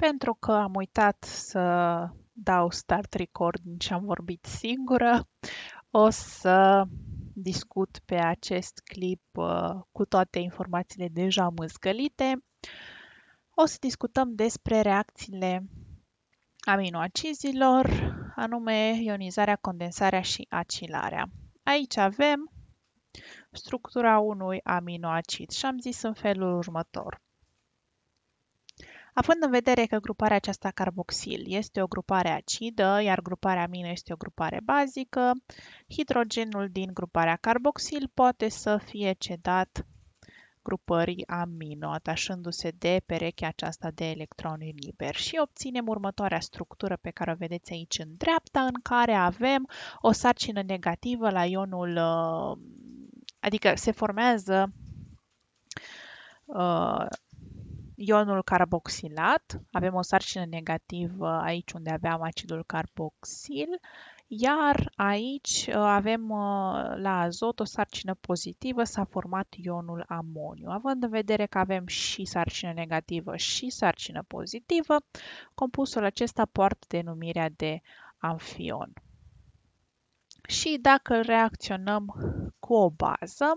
pentru că am uitat să dau start în ce am vorbit singură. O să discut pe acest clip uh, cu toate informațiile deja mâzgălite. O să discutăm despre reacțiile aminoacizilor, anume ionizarea, condensarea și acilarea. Aici avem structura unui aminoacid și am zis în felul următor. Având în vedere că gruparea aceasta carboxil este o grupare acidă, iar gruparea amină este o grupare bazică, hidrogenul din gruparea carboxil poate să fie cedat grupării amino, atașându-se de perechea aceasta de electroni liber și obținem următoarea structură pe care o vedeți aici în dreapta, în care avem o sarcină negativă la ionul, uh, adică se formează uh, ionul carboxilat, avem o sarcină negativă aici unde aveam acidul carboxil, iar aici uh, avem uh, la azot o sarcină pozitivă, s-a format ionul amoniu. Având în vedere că avem și sarcină negativă și sarcină pozitivă, compusul acesta poartă denumirea de amfion. Și dacă reacționăm cu o bază,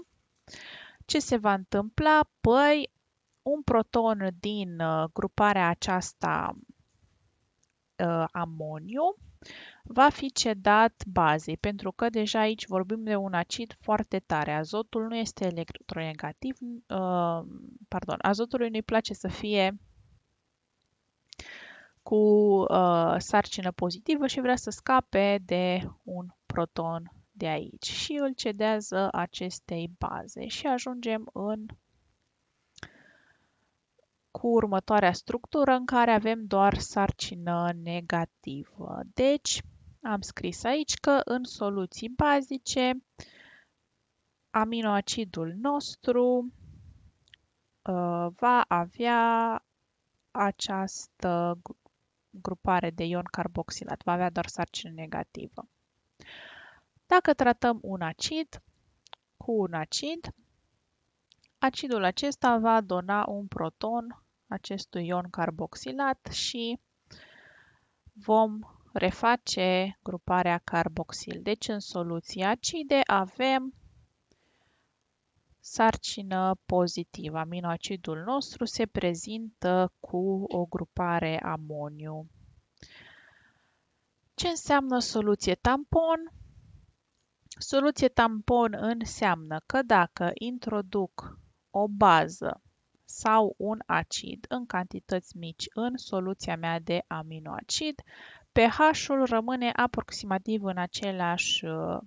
ce se va întâmpla? Păi un proton din uh, gruparea aceasta uh, amoniu va fi cedat bazei, pentru că deja aici vorbim de un acid foarte tare. Azotul nu este electronegativ, uh, pardon, azotului nu-i place să fie cu sarcină pozitivă și vrea să scape de un proton de aici și îl cedează acestei baze și ajungem în cu următoarea structură în care avem doar sarcină negativă. Deci, am scris aici că în soluții bazice aminoacidul nostru uh, va avea această grupare de ion carboxilat, va avea doar sarcină negativă. Dacă tratăm un acid cu un acid, acidul acesta va dona un proton acestui ion carboxilat și vom reface gruparea carboxil. Deci în soluția acide avem sarcină pozitivă. Aminoacidul nostru se prezintă cu o grupare amoniu. Ce înseamnă soluție tampon? Soluție tampon înseamnă că dacă introduc o bază sau un acid în cantități mici în soluția mea de aminoacid, pH-ul rămâne aproximativ în același uh,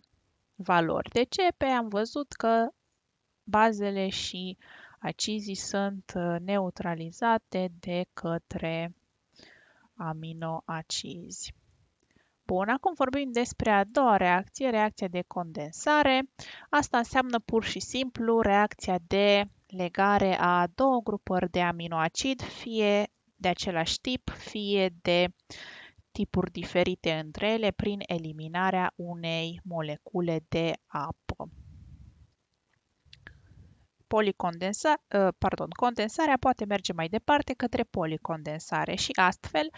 valori. De ce? Pe am văzut că bazele și acizii sunt uh, neutralizate de către aminoacizi. Bun, acum vorbim despre a doua reacție, reacția de condensare. Asta înseamnă pur și simplu reacția de legare a două grupuri de aminoacid, fie de același tip, fie de tipuri diferite între ele prin eliminarea unei molecule de apă. Policondensa, ă, pardon, condensarea poate merge mai departe către policondensare și astfel,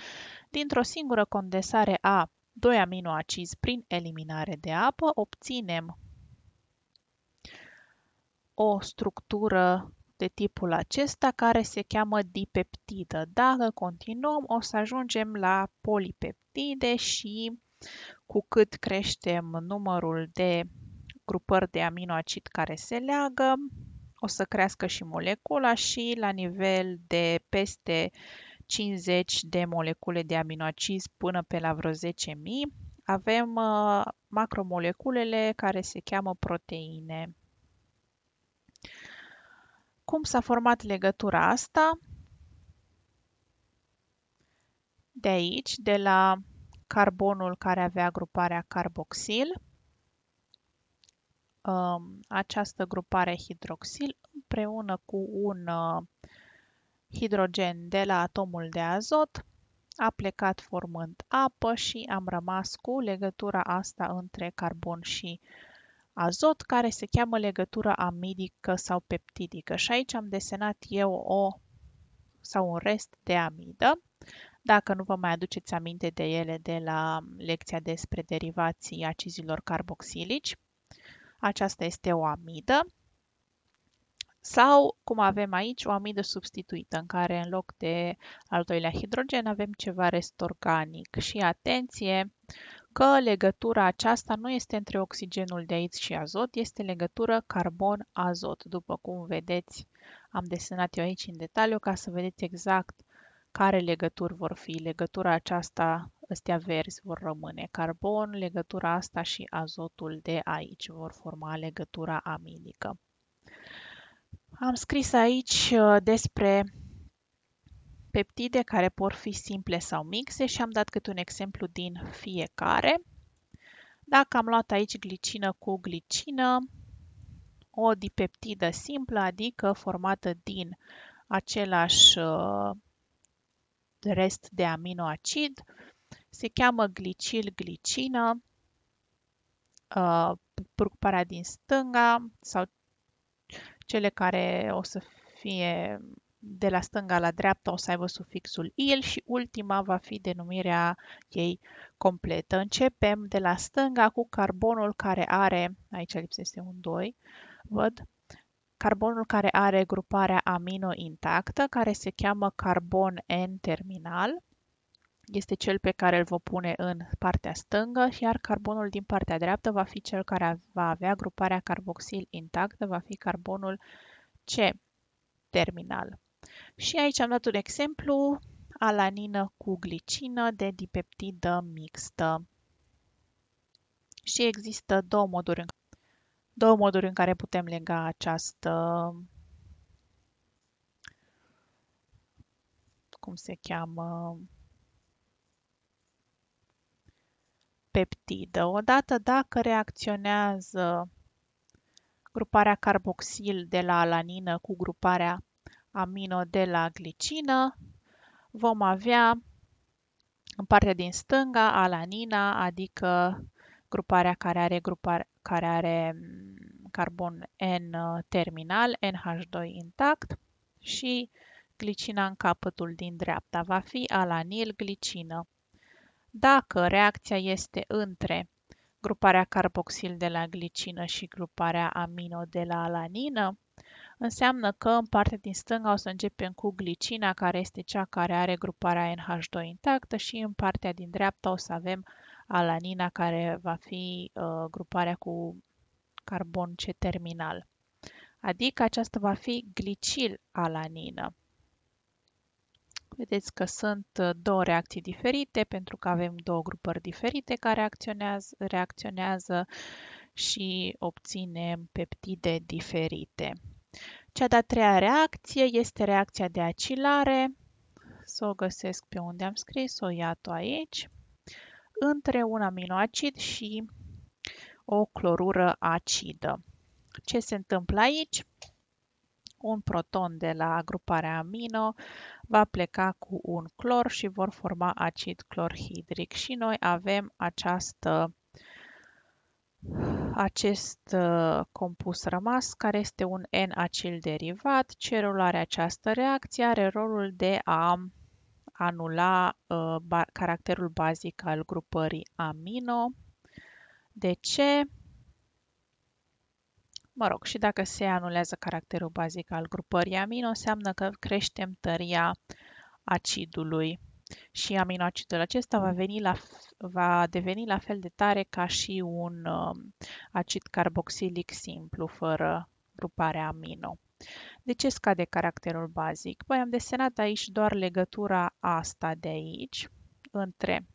dintr-o singură condensare a doi aminoacizi prin eliminare de apă, obținem o structură de tipul acesta care se cheamă dipeptidă. Dacă continuăm, o să ajungem la polipeptide și cu cât creștem numărul de grupări de aminoacid care se leagă, o să crească și molecula și la nivel de peste 50 de molecule de aminoacid până pe la vreo 10.000, avem uh, macromoleculele care se cheamă proteine. Cum s-a format legătura asta? De aici, de la carbonul care avea gruparea carboxil, um, această grupare hidroxil împreună cu un uh, hidrogen de la atomul de azot a plecat formând apă și am rămas cu legătura asta între carbon și azot, care se cheamă legătură amidică sau peptidică. Și aici am desenat eu o sau un rest de amidă. Dacă nu vă mai aduceți aminte de ele de la lecția despre derivații acizilor carboxilici, aceasta este o amidă. Sau, cum avem aici, o amidă substituită, în care în loc de al doilea hidrogen avem ceva rest organic. Și atenție, uh, că legătura aceasta nu este între oxigenul de aici și azot, este legătură carbon-azot. După cum vedeți, am desenat eu aici în detaliu ca să vedeți exact care legături vor fi. Legătura aceasta, astea verzi vor rămâne carbon, legătura asta și azotul de aici vor forma legătura aminică. Am scris aici uh, despre peptide care pot fi simple sau mixe și am dat câte un exemplu din fiecare. Dacă am luat aici glicină cu glicină, o dipeptidă simplă, adică formată din același uh, rest de aminoacid, se cheamă glicil-glicină, uh, preocuparea din stânga sau cele care o să fie de la stânga la dreapta o să aibă sufixul il și ultima va fi denumirea ei completă. Începem de la stânga cu carbonul care are, aici lipsește un 2, văd, carbonul care are gruparea amino intactă, care se cheamă carbon N-terminal, este cel pe care îl vă pune în partea stângă, iar carbonul din partea dreaptă va fi cel care va avea gruparea carboxil intactă, va fi carbonul C terminal. Și aici am dat un exemplu, alanină cu glicină de dipeptidă mixtă. Și există două moduri în, două moduri în care putem lega această cum se cheamă peptidă. Odată dacă reacționează gruparea carboxil de la alanină cu gruparea amino de la glicină, vom avea în partea din stânga alanina, adică gruparea care are, grupare, care are mm, carbon N uh, terminal, NH2 intact și glicina în capătul din dreapta. Va fi alanil-glicină. Dacă reacția este între gruparea carboxil de la glicină și gruparea amino de la alanină, Înseamnă că în partea din stânga o să începem cu glicina, care este cea care are gruparea NH2 intactă și în partea din dreapta o să avem alanina, care va fi uh, gruparea cu carbon C-terminal. Adică aceasta va fi glicil glicil-alanină. Vedeți că sunt ă, două reacții diferite pentru că avem două grupări diferite care reacționează și obținem peptide diferite. Cea de-a treia reacție este reacția de acilare. Să o găsesc pe unde am scris, o iată aici. Între un aminoacid și o clorură acidă. Ce se întâmplă aici? Un proton de la gruparea amino va pleca cu un clor și vor forma acid clorhidric și noi avem această acest uh, compus rămas, care este un N-acil derivat, cerul are această reacție, are rolul de a anula uh, caracterul bazic al grupării amino. De ce? Mă rog, și dacă se anulează caracterul bazic al grupării amino, înseamnă că creștem tăria acidului și aminoacidul acesta va, veni la, va deveni la fel de tare ca și un um, acid carboxilic simplu, fără grupare amino. De ce scade caracterul bazic? Păi am desenat aici doar legătura asta de aici, între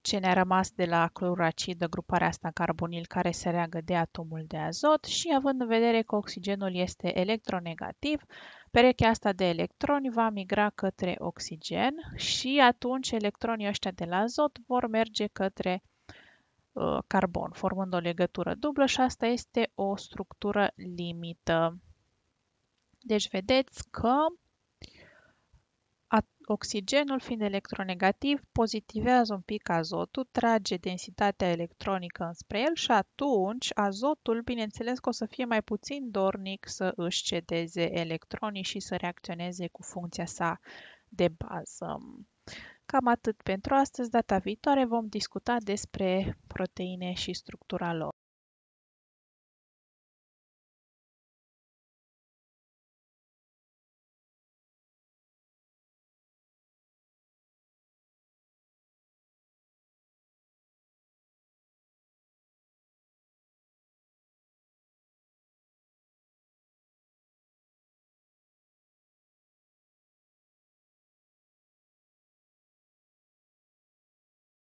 ce ne-a rămas de la cloracidă, gruparea asta carbonil care se reagă de atomul de azot și având în vedere că oxigenul este electronegativ, perechea asta de electroni va migra către oxigen și atunci electronii ăștia de la azot vor merge către uh, carbon, formând o legătură dublă și asta este o structură limită. Deci vedeți că oxigenul fiind electronegativ, pozitivează un pic azotul, trage densitatea electronică înspre el și atunci azotul, bineînțeles că o să fie mai puțin dornic să își cedeze electronii și să reacționeze cu funcția sa de bază. Cam atât pentru astăzi. Data viitoare vom discuta despre proteine și structura lor.